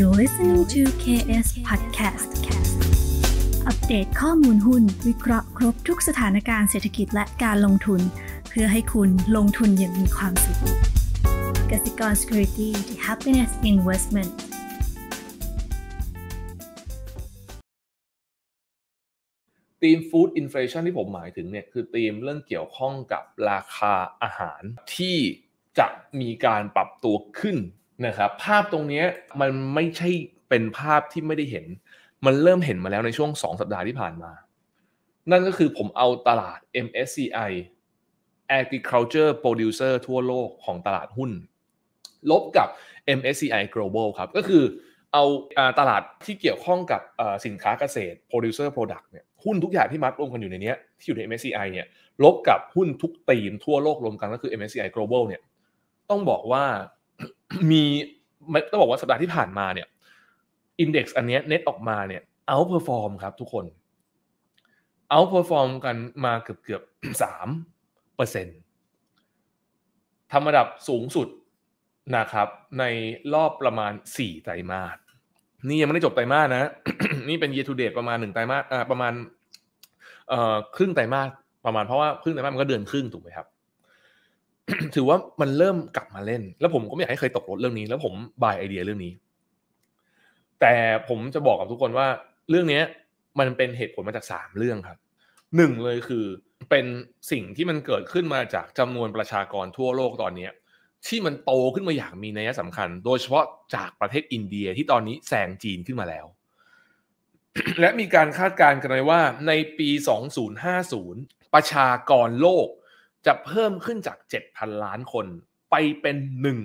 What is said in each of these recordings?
You're listening to KS Podcast อัปเดตข้อมูลหุ้น วิเคราะห์ครบทุกสถานการณ์เศรษฐกิจและการลงทุน เพื่อให้คุณลงทุนอย่างมีความสุขกสิกร Security the Happiness Investment ทีมฟู้ดอินฟลชันที่ผมหมายถึงเนี่ยคือทีมเรื่องเกี่ยวข้องกับราคาอาหาร ที่จะมีการปรับตัวขึ้นนะครับภาพตรงนี้มันไม่ใช่เป็นภาพที่ไม่ได้เห็น มันเริ่มเห็นมาแล้วในช่วง 2 สัปดาห์ที่ผ่านมา นั่นก็คือผมเอาตลาด MSCI Agriculture Producer ทั่วโลกของตลาดหุ้น ลบกับ MSCI Global ครับก็คือเอาตลาดที่เกี่ยวข้องกับสินค้าเกษตร Producer Product เนี่ยหุ้นทุกอย่างที่มัดรวมกันอยู่ในนี้ที่อยู่ใน MSCI เนี่ยลบกับหุ้นทุกตีมทั่วโลกรวมกันก็คือ MSCI Global เนี่ยต้องบอกว่ามีต้องบอกว่าสัปดาห์ที่ผ่านมาเนี่ยอินเด็กซ์อันนี้เน็ตออกมาเนี่ยเอาเพอร์ฟอร์มครับทุกคนเอาเพอร์ฟอร์มกันมาเกือบเกือบสามเปอร์เซ็นต์ทำระดับสูงสุดนะครับ ในรอบประมาณสี่ไตรมาสนี่ยังไม่ได้จบไตรมาสนะนี่เป็นเยตูเดตประมาณหนึ่งไตรมาสประมาณครึ่งไตรมาสประมาณเพราะว่าครึ่งไตรมาสมันก็เดือนครึ่งถูกไหมครับถือว่ามันเริ่มกลับมาเล่น แล้วผมก็ไม่อยากให้เคยตกรถเรื่องนี้ แล้วผมบายไอเดียเรื่องนี้ แต่ผมจะบอกกับทุกคนว่าเรื่องเนี้ยมันเป็นเหตุผลมาจากสามเรื่องครับหนึ่งเลยคือเป็นสิ่งที่มันเกิดขึ้นมาจากจำนวนประชากรทั่วโลกตอนเนี้ยที่มันโตขึ้นมาอย่างมีนัยสำคัญ โดยเฉพาะจากประเทศอินเดียที่ตอนนี้แซงจีนขึ้นมาแล้ว และมีการคาดการณ์กันไว้ว่าในปี2050 ประชากรโลกจะเพิ่มขึ้นจาก 7,000 ล้านคนไปเป็น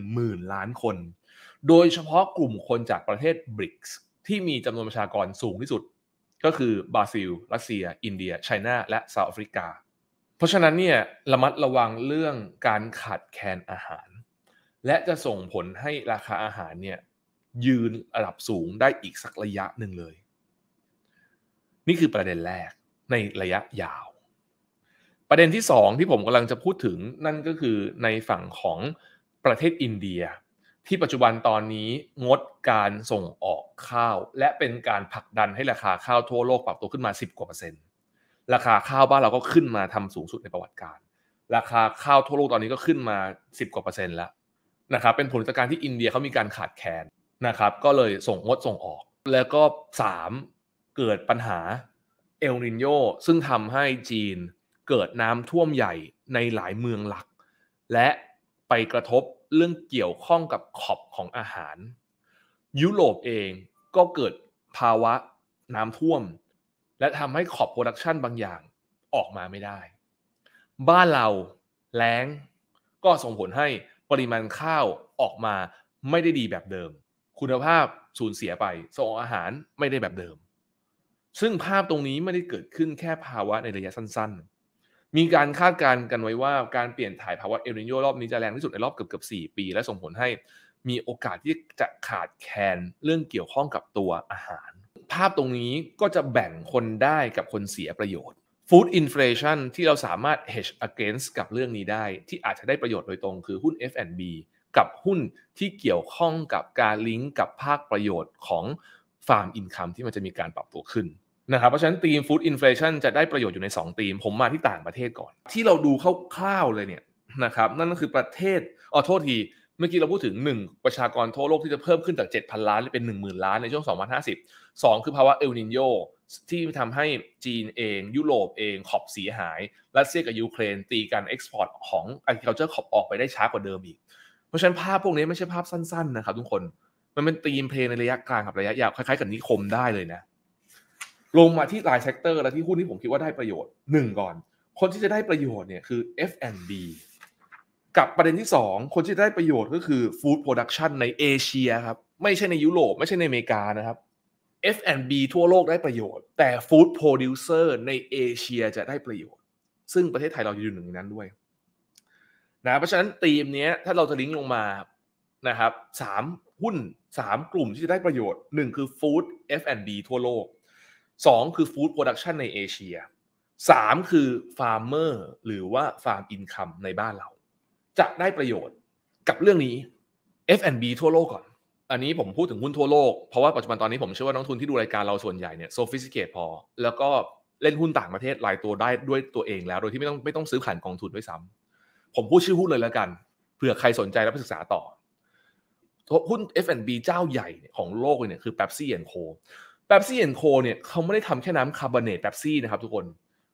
10,000 ล้านคน โดยเฉพาะกลุ่มคนจากประเทศบริกส์ที่มีจำนวนประชากรสูงที่สุด ก็คือ บราซิล รัสเซีย อินเดีย ไชน่า และเซาท์แอฟริกา เพราะฉะนั้นเนี่ยระมัดระวังเรื่องการขาดแคลนอาหาร และจะส่งผลให้ราคาอาหารเนี่ยยืนระดับสูงได้อีกสักระยะหนึ่งเลย นี่คือประเด็นแรกในระยะยาวประเด็นที่ 2 ที่ผมกำลังจะพูดถึงนั่นก็คือในฝั่งของประเทศอินเดีย ที่ปัจจุบันตอนนี้งดการส่งออกข้าว และเป็นการผลักดันให้ราคาข้าวทั่วโลกปรับตัวขึ้นมา10กว่าเปอร์เซ็นต์ราคาข้าวบ้านเราก็ขึ้นมาทำสูงสุดในประวัติการ ราคาข้าวทั่วโลกตอนนี้ก็ขึ้นมา10กว่าเปอร์เซ็นต์แล้วนะครับเป็นผลจากการที่อินเดียเขามีการขาดแคลนนะครับก็เลยส่งงดส่งออก แล้วก็3เกิดปัญหาเอลนินโยซึ่งทำให้จีนเกิดน้ำท่วมใหญ่ในหลายเมืองหลัก และไปกระทบเรื่องเกี่ยวข้องกับขอบของอาหาร ยุโรปเองก็เกิดภาวะน้ำท่วม และทำให้ขอบโปรดักชันบางอย่างออกมาไม่ได้บ้านเราแล้ง ก็ส่งผลให้ปริมาณข้าวออกมาไม่ได้ดีแบบเดิม คุณภาพสูญเสียไปส่งอาหารไม่ได้แบบเดิม ซึ่งภาพตรงนี้ไม่ได้เกิดขึ้นแค่ภาวะในระยะสั้น ๆมีการคาดการณ์กันไว้ว่าการเปลี่ยนถ่ายภาวะเอลนิโยรอบนี้จะแรงที่สุดในรอบเกือบเกือบสปีและส่งผลให้มีโอกาสที่จะขาดแคลนเรื่องเกี่ยวข้องกับตัวอาหาร ภาพตรงนี้ก็จะแบ่งคนได้กับคนเสียประโยชน์ฟู้ดอินฟลชันที่เราสามารถ hedge against กับเรื่องนี้ได้ที่อาจจะได้ประโยชน์โดยตรงคือหุ้น F&B กับหุ้นที่เกี่ยวข้องกับการลิงก์กับภาคประโยชน์ของฟาร์มอินคัมที่มันจะมีการปรับตัวขึ้นนะครับเพราะฉะนั้นทีมฟู้ดอินฟลชันจะได้ประโยชน์ อยู่ใน2ทีมผมมาที่ต่างประเทศก่อนที่เราดูคร่าวๆเลยเนี่ยนะครับนั่นก็คือประเทศอ๋อโทษที เมื่อกี้เราพูดถึง 1 ประชากรทั่วโลกที่จะเพิ่มขึ้นจาก7,000ล้าน เป็น10,000 ล้านในช่วง2050 2 คือภาวะเอลนินโยที่ทำให้จีนเองยุโรปเองขอบเสียหายรัสเซียกับยูเครนตีกันเอ็กซ์พอร์ตของอ g r i c u l t ขอบออกไปได้ช้ากว่าเดิมอีก เพราะฉะนั้นภาพพวกนี้ไม่ใช่ภาพสั้นๆนะครับทุกคนมันเป็นตีมเพลงในระยะกลางกับระยะยาวคล้ายๆกับนิคมได้เลยนะลงมาที่รายเซกเตอร์และที่หุ้นที่ผมคิดว่าได้ประโยชน์หนึ่งก่อน คนที่จะได้ประโยชน์เนี่ยคือ F&B กับประเด็นที่ 2 คนที่ได้ประโยชน์ก็คือฟู้ดโปรดักชันในเอเชียครับ ไม่ใช่ในยุโรปไม่ใช่ในอเมริกานะครับ F&B ทั่วโลกได้ประโยชน์ แต่ฟู้ดโปรดิวเซอร์ในเอเชียจะได้ประโยชน์ ซึ่งประเทศไทยเราอยู่หนึ่งในนั้นด้วย นะเพราะฉะนั้นธีมนี้ถ้าเราจะลิงก์ลงมานะครับสามหุ้น 3 กลุ่มที่จะได้ประโยชน์ 1 คือฟู้ด F&B ทั่วโลกสองคือฟู้ดโปรดักชันในเอเชีย3 คือฟาร์มเมอร์หรือว่าฟาร์มอินคัมในบ้านเรา จะได้ประโยชน์กับเรื่องนี้ F&B ทั่วโลกก่อน อันนี้ผมพูดถึงหุ้นทั่วโลกเพราะว่าปัจจุบันตอนนี้ผมเชื่อว่านักทุนที่ดูรายการเราส่วนใหญ่เนี่ยโซฟิสิเกตพอ แล้วก็เล่นหุ้นต่างประเทศ หลายตัวได้ด้วยตัวเองแล้วโดยที่ไม่ต้องไม่ต้องซื้อผ่านกองทุนด้วยซ้ำ ผมพูดชื่อหุ้นเลยแล้วกันเผื่อใครสนใจแล้วไปศึกษาต่อหุ้น F&B เจ้าใหญ่ของโลกเนี่ยคือ Pepsi Co แป๊บซี่แอนโคเนี่ยเขาไม่ได้ทำแค่น้ำคาร์บอเนตแป๊บซี่นะครับทุกคน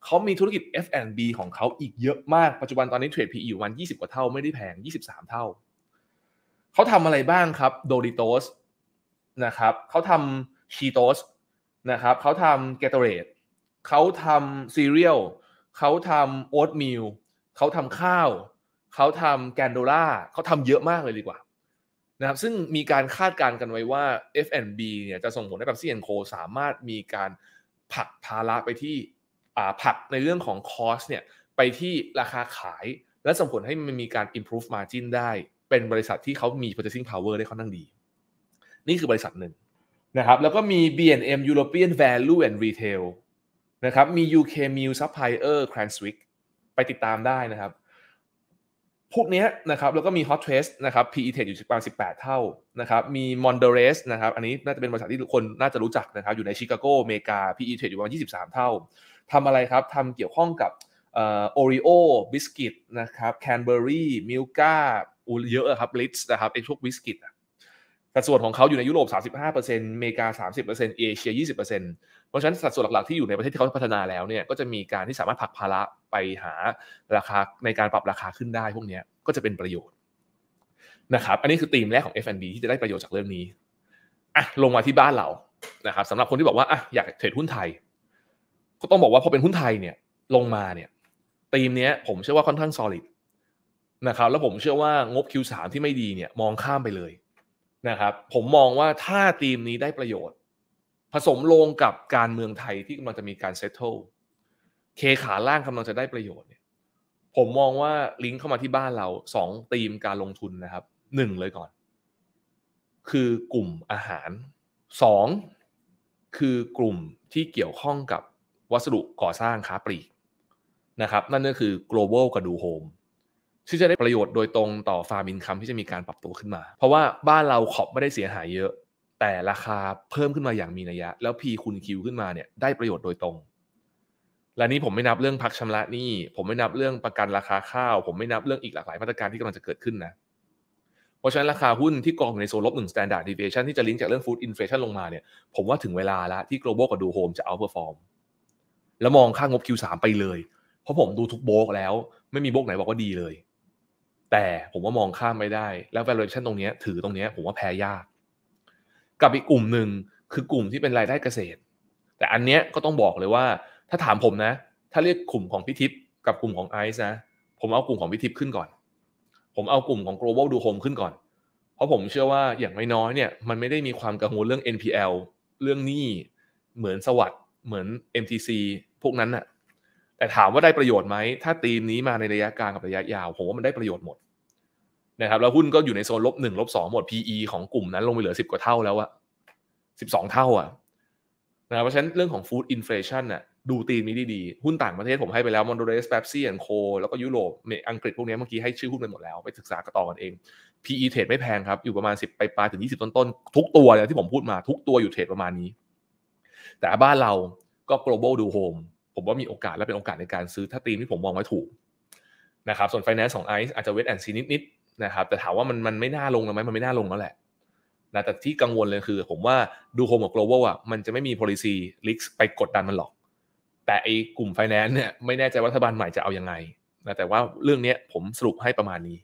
เขามีธุรกิจ F&B ของเขาอีกเยอะมากปัจจุบันตอนนี้เทรด PE อยู่วัน 20 กว่าเท่า ไม่ได้แพง 23 เท่า เขาทำอะไรบ้างครับโดริโตสนะครับเขาทำชีโตสนะครับเขาทำเกตเตอเรดเขาทำซีเรียลเขาทำโอ๊ตมิลเขาทำข้าว เขาทำแกนโดล่าเขาทำเยอะมากเลยดีกว่านะครับซึ่งมีการคาดการณ์กันไว้ว่า F&B เนี่ยจะส่งผลให้แับซีแอนโคสามารถมีการผลักภาระไปที่ผลักในเรื่องของคอสเนี่ยไปที่ราคาขายและส่งผลให้มันมีการ improve margin ได้เป็นบริษัทที่เขามี purchasing power ได้ค่อนข้างดี นี่คือบริษัทหนึ่งนะครับ แล้วก็มี B&M European Value and Retail นะครับมี UK Meal Supplier Cranswick ไปติดตามได้นะครับพวกนี้นะครับ แล้วก็มี Hot Trace นะครับ PE อยู่ประมาณ 18 เท่านะครับ มี m o n d e r e s นะครับ อันนี้น่าจะเป็นบริษัทที่คนน่าจะรู้จักนะครับ อยู่ในชิคาโกอเมริกา PE อยู่ประมาณ 23 เท่า ทำอะไรครับ ทำเกี่ยวข้องกับโอริโอบิสกิตนะครับแคนเบอรี่มิลกาอูเยอะครับลิสนะครับไอ้พวกบิสกิตแต่ส่วนของเขาอยู่ในยุโรป 35%อเมริกา 30%เอเชีย 20%นราะฉะนั้นสัดส่วนหลักๆที่อยู่ในประเทศที่เขาพัฒนาแล้วเนี่ยก็จะมีการที่สามารถผลักภาระไปหาราคาในการปรับราคาขึ้นได้พวกนี้ก็จะเป็นประโยชน์นะครับอันนี้คือธีมแรกของ F&B ที่จะได้ประโยชน์จากเรื่องนี้อ่ะลงมาที่บ้านเรานะครับสำหรับคนที่บอกว่าอ่ะอยากเทรดหุ้นไทย ก็ต้องบอกว่าพอเป็นหุ้นไทยเนี่ยลงมาเนี่ยธีมนี้ผมเชื่อว่าค่อนข้าง solid นะครับแล้วผมเชื่อว่างบ Q3 ที่ไม่ดีเนี่ยมองข้ามไปเลยนะครับผมมองว่าถ้าธีมนี้ได้ประโยชน์ผสมลงกับการเมืองไทยที่กำลังจะมีการเซตเทิลเคขาล่างกำลังจะได้ประโยชน์เนี่ยผมมองว่าลิงก์เข้ามาที่บ้านเราสองธีมการลงทุนนะครับหนึ่งเลยก่อน คือกลุ่มอาหารสองคือกลุ่มที่เกี่ยวข้องกับวัสดุก่อสร้างค้าปลีกนะครับ นั่นก็คือ global กับดูโฮมที่จะได้ประโยชน์โดยตรงต่อฟาร์มินคัมที่จะมีการปรับตัวขึ้นมา เพราะว่าบ้านเราขอบไม่ได้เสียหายเยอะแต่ราคาเพิ่มขึ้นมาอย่างมีนัยยะ แล้ว P คูณ Q ขึ้นมาเนี่ยได้ประโยชน์โดยตรง และนี้ผมไม่นับเรื่องพักชำระหนี้ผมไม่นับเรื่องประกันราคาข้าว ผมไม่นับเรื่องอีกหลากหลายมาตรการที่กำลังจะเกิดขึ้นนะ เพราะฉะนั้นราคาหุ้นที่กองอยู่ในโซนลบหนึ่ง standard deviation ที่จะลิงก์จากเรื่อง food inflation ลงมาเนี่ย ผมว่าถึงเวลาแล้วที่ global กับดูโฮมจะ outperform แล้วมองค่างบ Q3 ไปเลย เพราะผมดูทุกโบกแล้วไม่มีโบกไหนบอกว่าดีเลย แต่ผมว่ามองข้ามไม่ได้แล้ว valuation ตรงนี้ถือตรงนี้ผมว่าแพ้ยากกับอีกกลุ่มหนึ่งคือกลุ่มที่เป็นรายได้เกษตร แต่อันเนี้ยก็ต้องบอกเลยว่าถ้าถามผมนะ ถ้าเรียกกลุ่มของพิทิพย์กับกลุ่มของไอซ์นะผมเอากลุ่มของพิทิพย์ขึ้นก่อน ผมเอากลุ่มของ global do home ขึ้นก่อน เพราะผมเชื่อว่าอย่างไม่น้อยเนี่ยมันไม่ได้มีความกังวลเรื่อง NPL เรื่องหนี้ เหมือนสวัสด์เหมือน MTC พวกนั้นน่ะ แต่ถามว่าได้ประโยชน์ไหม ถ้าตีมนี้มาในระยะกลางกับระยะยาวผมว่ามันได้ประโยชน์หมดนะครับแล้วหุ้นก็อยู่ในโซนลบหนึ่งลบสองหมด PE ของกลุ่มนั้นลงไปเหลือสิบกว่าเท่าแล้วอะสิบสองเท่าอะนะเพราะฉะนั้นเรื่องของฟู้ดอินฟลชันน่ะดูตีนนี้ดีๆ หุ้นต่างประเทศผมให้ไปแล้วมอนโดเรสแปปซี่แอนโคแล้วก็ยุโรปอังกฤษพวกนี้เมื่อกี้ให้ชื่อหุ้นไปหมดแล้วไปศึกษากระต่อกันเอง PE เทรดไม่แพงครับ อยู่ประมาณ 10ไปปลายถึง20 ต้นๆทุกตัวเลยที่ผมพูดมาทุกตัวอยู่เทรดประมาณนี้ แต่บ้านเราก็ global do home ผมว่ามีโอกาสและเป็นโอกาสในการซื้อถ้าตีมที่ผมมองไว้ถูกนะครับส่วน finance ของ ICE อาจจะเวทแอนซีนิดๆนะครับแต่ถามว่ามันมันไม่น่าลงหรือไหมมันไม่น่าลงแล้วแหละนะแต่ที่กังวลเลยคือผมว่าดูโฮมกับ global อ่ะมันจะไม่มี policy risk ไปกดดันมันหรอก แต่ไอ้กลุ่มไฟแนนซ์เนี่ยไม่แน่ใจว่ารัฐบาลใหม่จะเอาอยัางไงนะแต่ว่าเรื่องนี้ผมสรุปให้ประมาณนี้